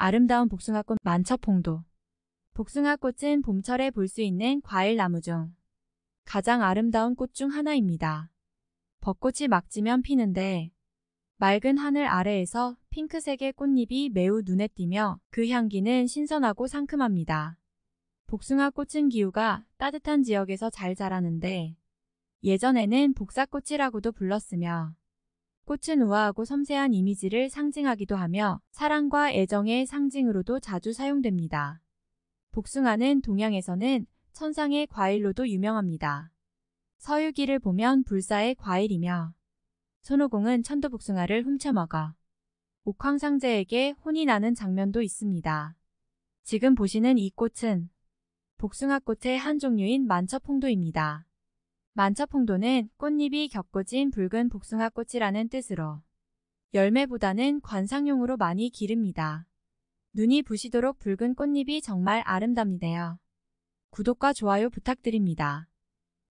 아름다운 복숭아꽃 만첩홍도 복숭아꽃은 봄철에 볼 수 있는 과일나무 중 가장 아름다운 꽃 중 하나입니다. 벚꽃이 막 지면 피는데 맑은 하늘 아래에서 핑크색의 꽃잎이 매우 눈에 띄며 그 향기는 신선하고 상큼합니다. 복숭아꽃은 기후가 따뜻한 지역에서 잘 자라는데 예전에는 복사꽃이라고도 불렀으며 꽃은 우아하고 섬세한 이미지를 상징하기도 하며 사랑과 애정의 상징으로도 자주 사용됩니다. 복숭아는 동양에서는 천상의 과일로도 유명합니다. 서유기를 보면 불사의 과일이며 손오공은 천도복숭아를 훔쳐먹어 옥황상제에게 혼이 나는 장면도 있습니다. 지금 보시는 이 꽃은 복숭아꽃의 한 종류인 만첩홍도입니다. 만차풍도는 꽃잎이 겪어진 붉은 복숭아 꽃이라는 뜻으로 열매보다는 관상용으로 많이 기릅니다. 눈이 부시도록 붉은 꽃잎이 정말 아름답니다요. 구독과 좋아요 부탁드립니다.